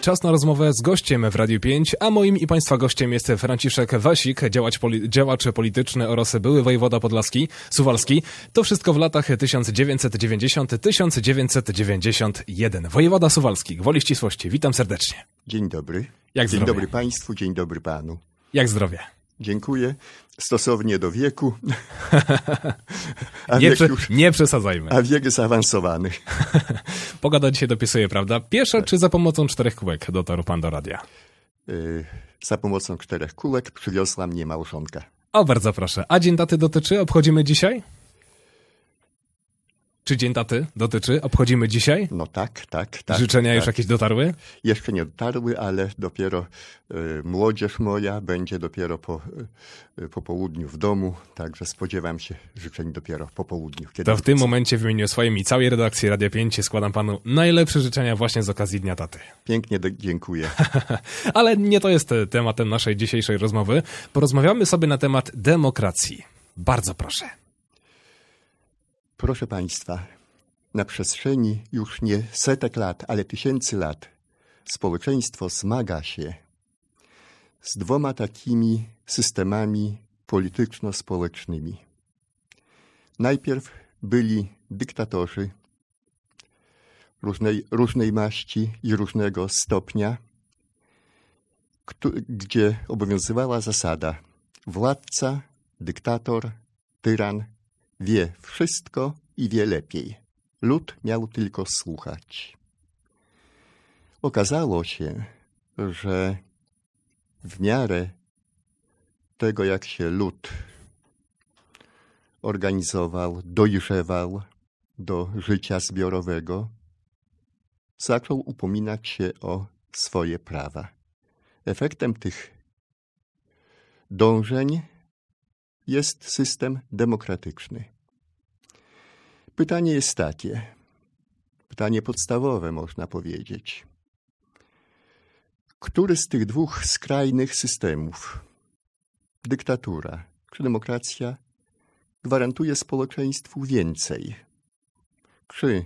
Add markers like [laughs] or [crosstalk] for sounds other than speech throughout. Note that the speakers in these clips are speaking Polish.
Czas na rozmowę z gościem w Radiu 5, a moim i Państwa gościem jest Franciszek Wasik, działacz, poli działacz polityczny oraz były wojewoda podlaski, Suwalski. To wszystko w latach 1990-1991. Wojewoda Suwalski, gwoli ścisłości, witam serdecznie. Dzień dobry. Jak dzień zdrowie? dobry Państwu, dzień dobry Panu. Jak zdrowie? Dziękuję. Stosownie do wieku. [laughs] nie, już, nie, przesadzajmy. A wiek zaawansowany. [laughs] Pogoda dzisiaj dopisuje, prawda? Pieszo tak. czy za pomocą czterech kółek dotarł pan do radia? Yy, za pomocą czterech kółek przywiozła mnie małżonka. O, bardzo proszę. A dzień daty dotyczy? Obchodzimy dzisiaj? Czy dzień taty dotyczy? Obchodzimy dzisiaj? No tak, tak, tak. Życzenia tak. już jakieś dotarły? Jeszcze nie dotarły, ale dopiero y, młodzież moja będzie dopiero po, y, po południu w domu, także spodziewam się życzeń dopiero po południu. to wrócę. w tym momencie w imieniu swoim i całej redakcji Radia 5 składam panu najlepsze życzenia właśnie z okazji Dnia Taty. Pięknie dziękuję. [laughs] ale nie to jest e, tematem naszej dzisiejszej rozmowy. Porozmawiamy sobie na temat demokracji. Bardzo proszę. Proszę Państwa, na przestrzeni już nie setek lat, ale tysięcy lat społeczeństwo zmaga się z dwoma takimi systemami polityczno-społecznymi. Najpierw byli dyktatorzy różnej, różnej maści i różnego stopnia, gdzie obowiązywała zasada władca, dyktator, tyran, wie wszystko i wie lepiej. Lud miał tylko słuchać. Okazało się, że w miarę tego, jak się lud organizował, dojrzewał do życia zbiorowego, zaczął upominać się o swoje prawa. Efektem tych dążeń jest system demokratyczny. Pytanie jest takie, pytanie podstawowe można powiedzieć. Który z tych dwóch skrajnych systemów, dyktatura czy demokracja, gwarantuje społeczeństwu więcej? Czy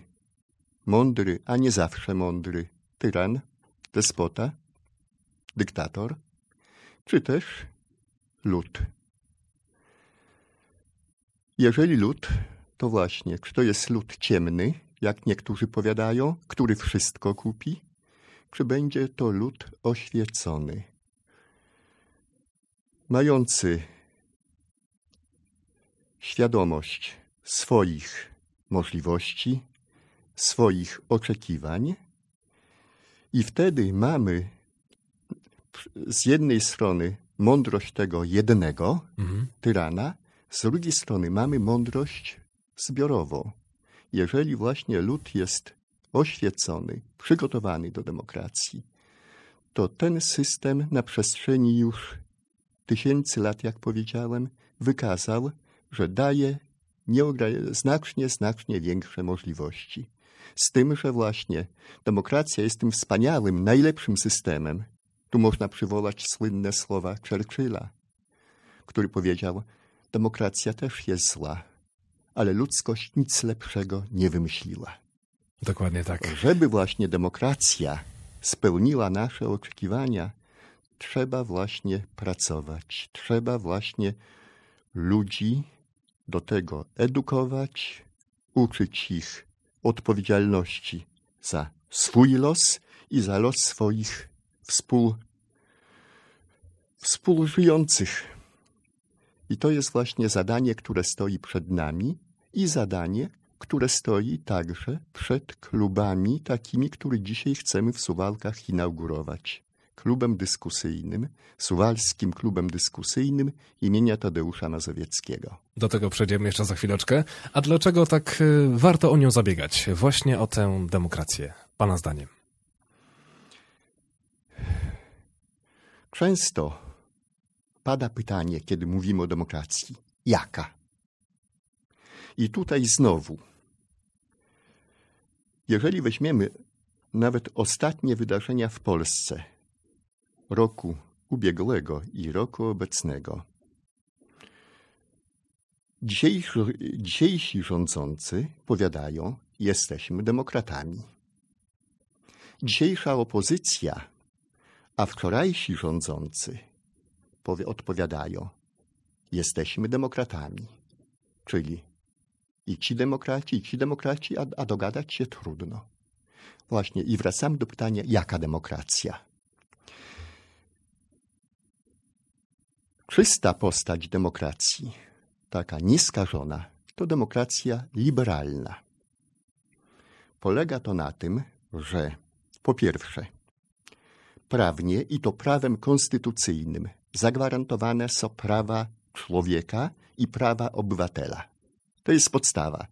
mądry, a nie zawsze mądry tyran, despota, dyktator, czy też lud? Jeżeli lud, to właśnie, czy to jest lud ciemny, jak niektórzy powiadają, który wszystko kupi, czy będzie to lud oświecony, mający świadomość swoich możliwości, swoich oczekiwań, i wtedy mamy z jednej strony mądrość tego jednego mhm. tyrana, z drugiej strony mamy mądrość zbiorową. Jeżeli właśnie lud jest oświecony, przygotowany do demokracji, to ten system na przestrzeni już tysięcy lat, jak powiedziałem, wykazał, że daje znacznie, znacznie większe możliwości. Z tym, że właśnie demokracja jest tym wspaniałym, najlepszym systemem. Tu można przywołać słynne słowa Churchilla, który powiedział, Demokracja też jest zła, ale ludzkość nic lepszego nie wymyśliła. Dokładnie tak. Żeby właśnie demokracja spełniła nasze oczekiwania, trzeba właśnie pracować, trzeba właśnie ludzi do tego edukować, uczyć ich odpowiedzialności za swój los i za los swoich współ, współżyjących. I to jest właśnie zadanie, które stoi przed nami i zadanie, które stoi także przed klubami takimi, które dzisiaj chcemy w Suwalkach inaugurować. Klubem dyskusyjnym, Suwalskim Klubem Dyskusyjnym imienia Tadeusza Mazowieckiego. Do tego przejdziemy jeszcze za chwileczkę. A dlaczego tak y, warto o nią zabiegać? Właśnie o tę demokrację, Pana zdaniem. Często pada pytanie, kiedy mówimy o demokracji: jaka? I tutaj znowu, jeżeli weźmiemy nawet ostatnie wydarzenia w Polsce roku ubiegłego i roku obecnego, dzisiejsi, dzisiejsi rządzący powiadają, jesteśmy demokratami. Dzisiejsza opozycja, a wczorajsi rządzący odpowiadają: Jesteśmy demokratami. Czyli i ci demokraci, i ci demokraci, a, a dogadać się trudno. Właśnie, i wracam do pytania, jaka demokracja? Czysta postać demokracji, taka nieskażona, to demokracja liberalna. Polega to na tym, że po pierwsze, prawnie i to prawem konstytucyjnym zagwarantowane są prawa człowieka i prawa obywatela. To jest podstawa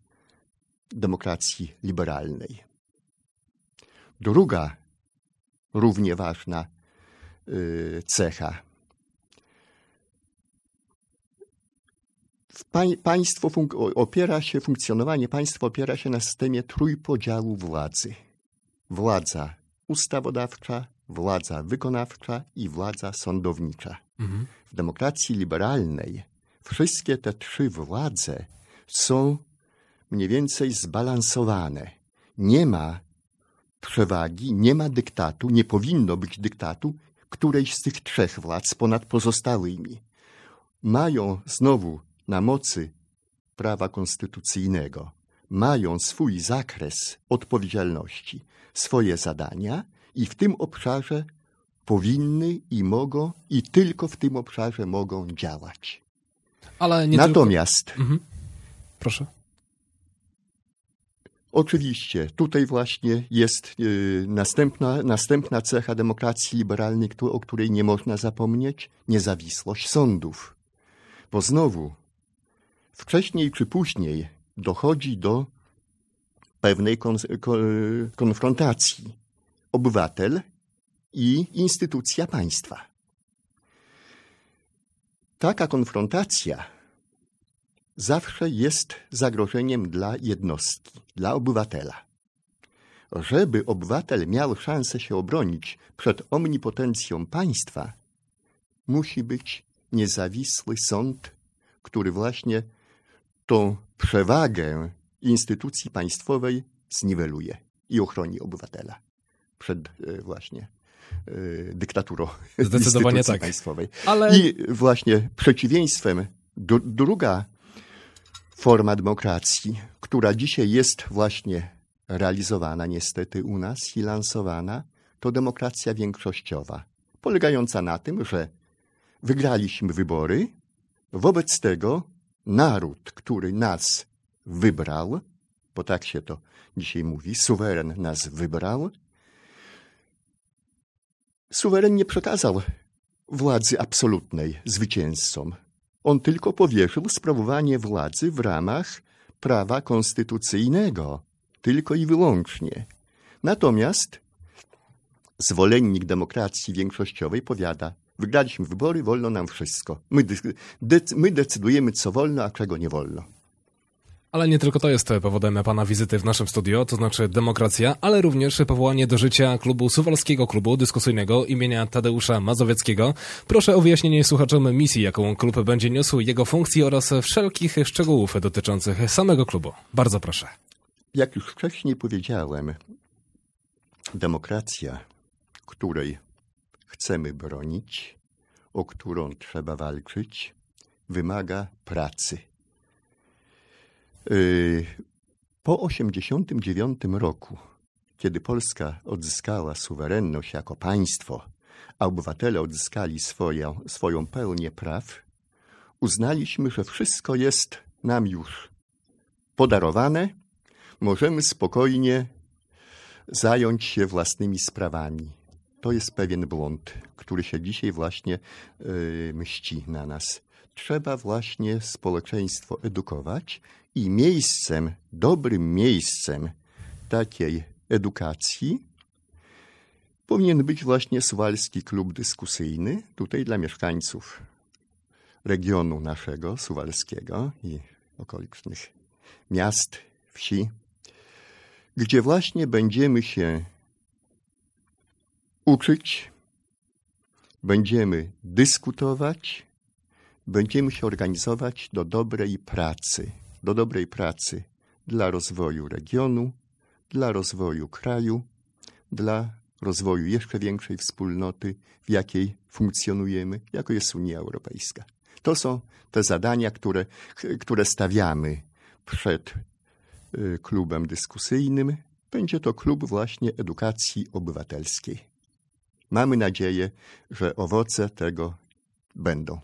demokracji liberalnej. Druga równie ważna y, cecha. Państwo opiera się, funkcjonowanie państwa opiera się na systemie trójpodziału władzy. Władza ustawodawcza, władza wykonawcza i władza sądownicza. Mhm. W demokracji liberalnej wszystkie te trzy władze są mniej więcej zbalansowane. Nie ma przewagi, nie ma dyktatu, nie powinno być dyktatu którejś z tych trzech władz ponad pozostałymi. Mają znowu na mocy prawa konstytucyjnego, mają swój zakres odpowiedzialności, swoje zadania i w tym obszarze powinny i mogą, i tylko w tym obszarze mogą działać. Ale nie Natomiast. Tylko... Mhm. Proszę. Oczywiście, tutaj właśnie jest yy, następna, następna cecha demokracji liberalnej, o której nie można zapomnieć niezawisłość sądów. Bo znowu, wcześniej czy później dochodzi do pewnej kon konfrontacji obywatel i instytucja państwa. Taka konfrontacja zawsze jest zagrożeniem dla jednostki, dla obywatela. Żeby obywatel miał szansę się obronić przed omnipotencją państwa, musi być niezawisły sąd, który właśnie tą przewagę instytucji państwowej zniweluje i ochroni obywatela przed e, właśnie e, dyktaturą Zdecydowanie tak. państwowej. Ale... I właśnie przeciwieństwem druga forma demokracji, która dzisiaj jest właśnie realizowana niestety u nas i lansowana, to demokracja większościowa, polegająca na tym, że wygraliśmy wybory, wobec tego naród, który nas wybrał, bo tak się to dzisiaj mówi, suweren nas wybrał, Suweren przekazał władzy absolutnej zwycięzcom. On tylko powierzył sprawowanie władzy w ramach prawa konstytucyjnego, tylko i wyłącznie. Natomiast zwolennik demokracji większościowej powiada, wygraliśmy wybory, wolno nam wszystko. My, my decydujemy, co wolno, a czego nie wolno. Ale nie tylko to jest powodem pana wizyty w naszym studio, to znaczy demokracja, ale również powołanie do życia klubu Suwalskiego Klubu Dyskusyjnego imienia Tadeusza Mazowieckiego. Proszę o wyjaśnienie słuchaczom misji, jaką klub będzie niósł, jego funkcji oraz wszelkich szczegółów dotyczących samego klubu. Bardzo proszę. Jak już wcześniej powiedziałem, demokracja, której chcemy bronić, o którą trzeba walczyć, wymaga pracy Y, po 1989 roku, kiedy Polska odzyskała suwerenność jako państwo, a obywatele odzyskali swoją, swoją pełnię praw, uznaliśmy, że wszystko jest nam już podarowane, możemy spokojnie zająć się własnymi sprawami. To jest pewien błąd, który się dzisiaj właśnie yy, mści na nas. Trzeba właśnie społeczeństwo edukować i miejscem, dobrym miejscem takiej edukacji powinien być właśnie Suwalski Klub Dyskusyjny, tutaj dla mieszkańców regionu naszego, Suwalskiego i okolicznych miast, wsi, gdzie właśnie będziemy się uczyć, będziemy dyskutować, będziemy się organizować do dobrej pracy do dobrej pracy dla rozwoju regionu, dla rozwoju kraju, dla rozwoju jeszcze większej wspólnoty, w jakiej funkcjonujemy, jako jest Unia Europejska. To są te zadania, które, które stawiamy przed y, klubem dyskusyjnym. Będzie to klub właśnie edukacji obywatelskiej. Mamy nadzieję, że owoce tego będą.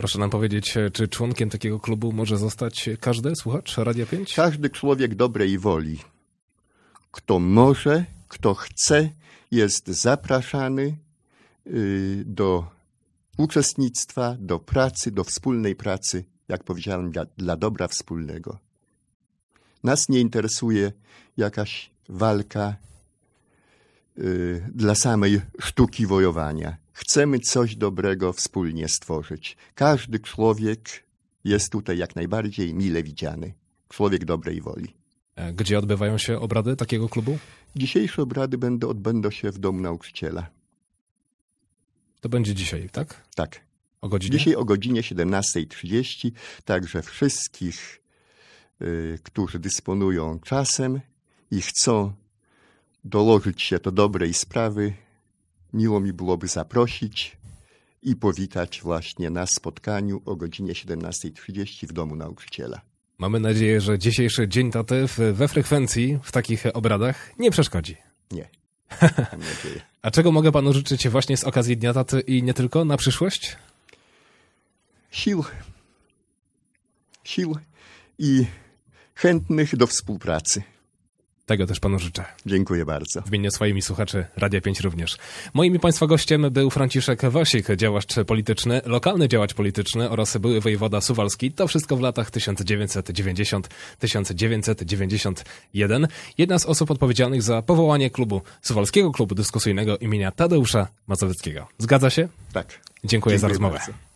Proszę nam powiedzieć, e, czy członkiem takiego klubu może zostać każdy słuchacz Radia 5? Każdy człowiek dobrej woli. Kto może, kto chce, jest zapraszany y, do uczestnictwa, do pracy, do wspólnej pracy, jak powiedziałem, dla, dla dobra wspólnego. Nas nie interesuje jakaś walka Y, dla samej sztuki wojowania. Chcemy coś dobrego wspólnie stworzyć. Każdy człowiek jest tutaj jak najbardziej mile widziany. Człowiek dobrej woli. E, gdzie odbywają się obrady takiego klubu? Dzisiejsze obrady będą, odbędą się w Domu Nauczyciela. To będzie dzisiaj, tak? Tak. O godzinie? Dzisiaj o godzinie 17.30, także wszystkich, y, którzy dysponują czasem i chcą dołożyć się do dobrej sprawy. Miło mi byłoby zaprosić i powitać właśnie na spotkaniu o godzinie 17.30 w Domu Nauczyciela. Mamy nadzieję, że dzisiejszy dzień taty we frekwencji w takich obradach nie przeszkodzi. Nie. [laughs] Mam nadzieję. A czego mogę panu życzyć właśnie z okazji Dnia Taty i nie tylko na przyszłość? Sił. Sił i chętnych do współpracy. Tego też panu życzę. Dziękuję bardzo. W imieniu swoimi słuchaczy Radia 5 również. Moim i państwa gościem był Franciszek Wasik, działacz polityczny, lokalny działacz polityczny oraz były wojewoda Suwalski. To wszystko w latach 1990-1991. Jedna z osób odpowiedzialnych za powołanie klubu Suwalskiego Klubu Dyskusyjnego imienia Tadeusza Mazowieckiego. Zgadza się? Tak. Dziękuję, Dziękuję za rozmowę. Bardzo.